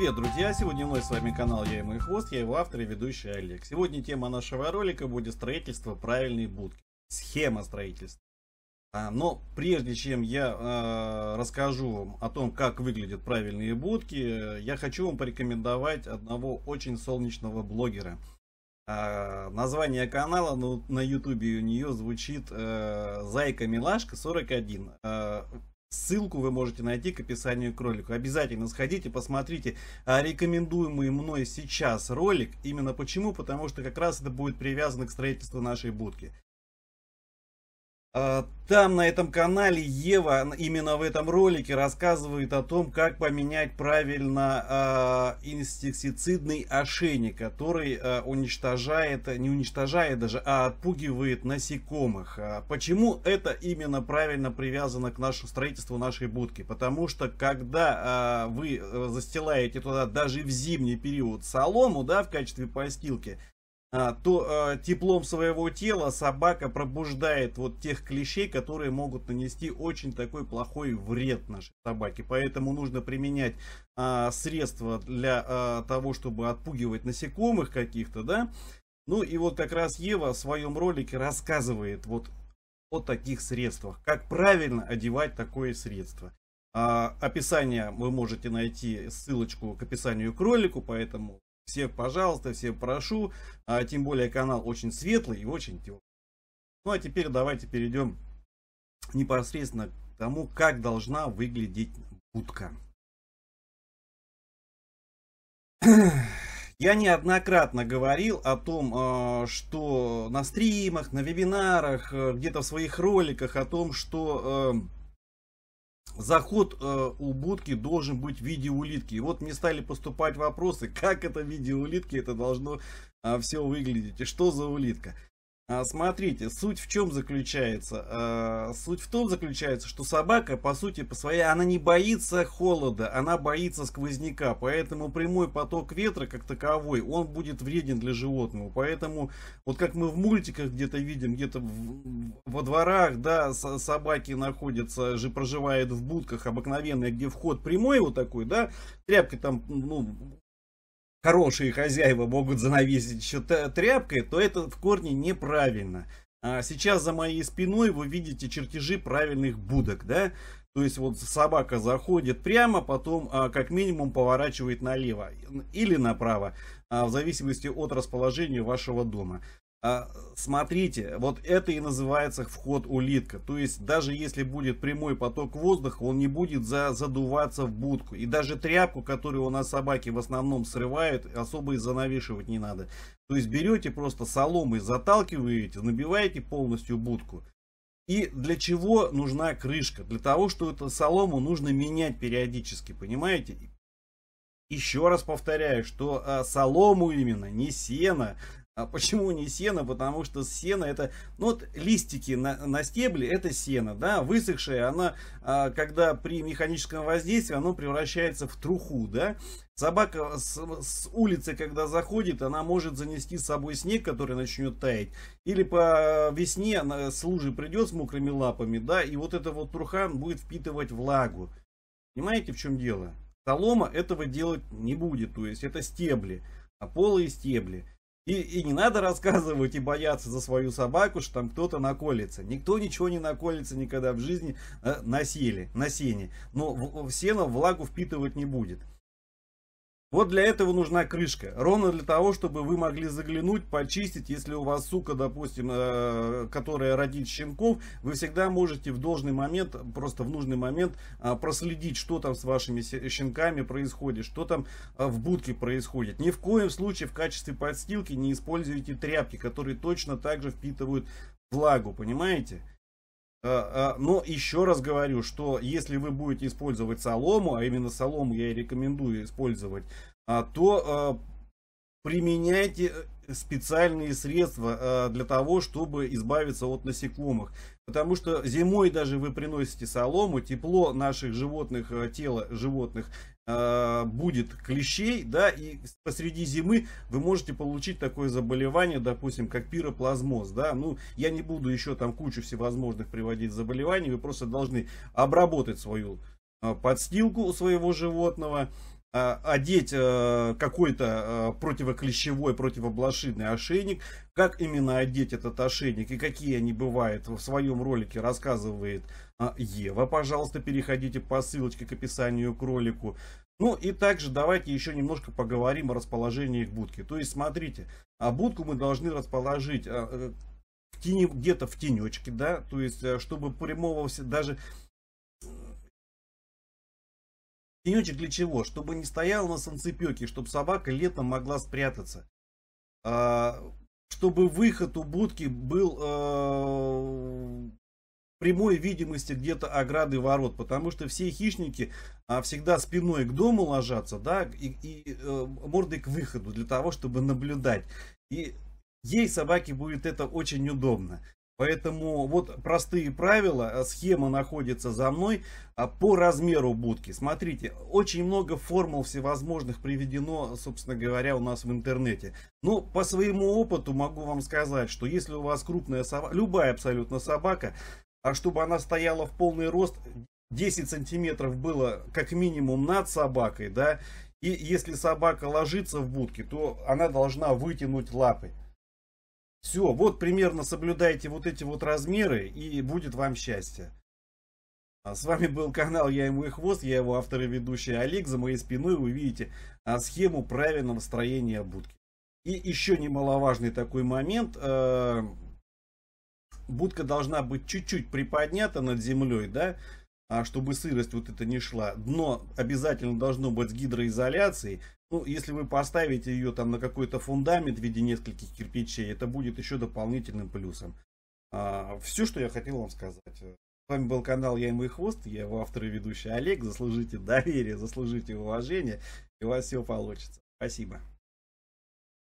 Привет, друзья! Сегодня вновь с вами канал Я и мой хвост, я его автор и ведущий Олег. Сегодня тема нашего ролика будет строительство правильной будки. Схема строительства. А, но прежде чем я а, расскажу вам о том, как выглядят правильные будки, я хочу вам порекомендовать одного очень солнечного блогера. А, название канала ну, на ютубе у нее звучит э, «Зайка-милашка 41». Э, Ссылку вы можете найти к описанию к ролику. Обязательно сходите, посмотрите а, рекомендуемый мной сейчас ролик. Именно почему? Потому что как раз это будет привязано к строительству нашей будки. А, там на этом канале Ева именно в этом ролике рассказывает о том, как поменять правильно э, инсектицидный ошейник, который э, уничтожает, не уничтожает даже, а отпугивает насекомых. Почему это именно правильно привязано к нашему строительству нашей будки? Потому что когда э, вы застилаете туда даже в зимний период солому, да, в качестве постилки, а, то а, теплом своего тела собака пробуждает вот тех клещей, которые могут нанести очень такой плохой вред нашей собаке. Поэтому нужно применять а, средства для а, того, чтобы отпугивать насекомых каких-то, да. Ну и вот как раз Ева в своем ролике рассказывает вот о таких средствах, как правильно одевать такое средство. А, описание вы можете найти, ссылочку к описанию к ролику, поэтому все, пожалуйста, все прошу. А, тем более канал очень светлый и очень теплый. Ну а теперь давайте перейдем непосредственно к тому, как должна выглядеть будка. Я неоднократно говорил о том, а, что на стримах, на вебинарах, а, где-то в своих роликах о том, что а, заход э, у будки должен быть в виде улитки. И вот мне стали поступать вопросы, как это в виде улитки это должно э, а, все выглядеть и что за улитка. А, смотрите, суть в чем заключается? А, суть в том заключается, что собака, по сути, по своей, она не боится холода, она боится сквозняка, поэтому прямой поток ветра, как таковой, он будет вреден для животного. Поэтому, вот как мы в мультиках где-то видим, где-то во дворах, да, собаки находятся, же проживают в будках обыкновенные, где вход прямой вот такой, да, тряпки там, ну, хорошие хозяева могут занавесить еще тряпкой, то это в корне неправильно. А сейчас за моей спиной вы видите чертежи правильных будок, да? То есть вот собака заходит прямо, потом а, как минимум поворачивает налево или направо, а, в зависимости от расположения вашего дома. А, смотрите, вот это и называется вход улитка. То есть даже если будет прямой поток воздуха, он не будет за, задуваться в будку. И даже тряпку, которую у нас собаки в основном срывают, особо и занавешивать не надо. То есть берете просто соломы, заталкиваете, набиваете полностью будку. И для чего нужна крышка? Для того, что эту солому нужно менять периодически, понимаете? Еще раз повторяю, что а, солому именно, не сено, а почему не сено? Потому что сено это, ну вот листики на, на стебле это сено, да, высохшее, она, а, когда при механическом воздействии, оно превращается в труху, да. Собака с, с улицы, когда заходит, она может занести с собой снег, который начнет таять. Или по весне она с лужи придет с мокрыми лапами, да, и вот эта вот труха будет впитывать влагу. Понимаете, в чем дело? Солома этого делать не будет, то есть это стебли, а полые стебли. И, и не надо рассказывать и бояться за свою собаку, что там кто-то наколется. Никто ничего не наколется никогда в жизни э, на, селе, на сене. Но в, в сено влагу впитывать не будет. Вот для этого нужна крышка. Ровно для того, чтобы вы могли заглянуть, почистить. Если у вас сука, допустим, э, которая родит щенков, вы всегда можете в должный момент, просто в нужный момент э, проследить, что там с вашими щенками происходит, что там э, в будке происходит. Ни в коем случае в качестве подстилки не используйте тряпки, которые точно также впитывают влагу, понимаете? Э, э, но еще раз говорю, что если вы будете использовать солому, а именно солому я и рекомендую использовать, а, то э, применяйте специальные средства для того, чтобы избавиться от насекомых. Потому что зимой даже вы приносите солому, тепло наших животных, тела животных Э, будет клещей, да, и посреди зимы вы можете получить такое заболевание, допустим, как пироплазмоз, да, ну, я не буду еще там кучу всевозможных приводить заболеваний, вы просто должны обработать свою э, подстилку у своего животного, а, одеть а, какой-то а, противоклещевой, противоблошидный ошейник. Как именно одеть этот ошейник и какие они бывают, в своем ролике рассказывает Ева. Пожалуйста, переходите по ссылочке к описанию к ролику. Ну и также давайте еще немножко поговорим о расположении их будки. То есть смотрите, а будку мы должны расположить э, тени, где-то в тенечке, да, то есть э, чтобы прямого даже Тенечек для чего? Чтобы не стоял на санцепёке, чтобы собака летом могла спрятаться. А, чтобы выход у будки был а, прямой видимости где-то ограды ворот. Потому что все хищники а, всегда спиной к дому ложатся, да, и, и а, мордой к выходу для того, чтобы наблюдать. И ей, собаке, будет это очень удобно. Поэтому вот простые правила, а, схема находится за мной а, по размеру будки. Смотрите, очень много формул всевозможных приведено, собственно говоря, у нас в интернете. Но по своему опыту могу вам сказать, что если у вас крупная собака, любая абсолютно собака, а чтобы она стояла в полный рост, 10 сантиметров было как минимум над собакой, да, и если собака ложится в будке, то она должна вытянуть лапы. Все, вот примерно соблюдайте вот эти вот размеры и будет вам счастье. А с вами был канал Я и мой хвост, я его автор и ведущий Олег. За моей спиной вы видите а, схему правильного строения будки. И еще немаловажный такой момент. Э, будка должна быть чуть-чуть приподнята над землей, да, а чтобы сырость вот это не шла. Дно обязательно должно быть с гидроизоляцией. Ну, если вы поставите ее там на какой-то фундамент в виде нескольких кирпичей, это будет еще дополнительным плюсом. А, все, что я хотел вам сказать. С вами был канал Я и мой хвост, я его автор и ведущий Олег. Заслужите доверие, заслужите уважение, и у вас все получится. Спасибо.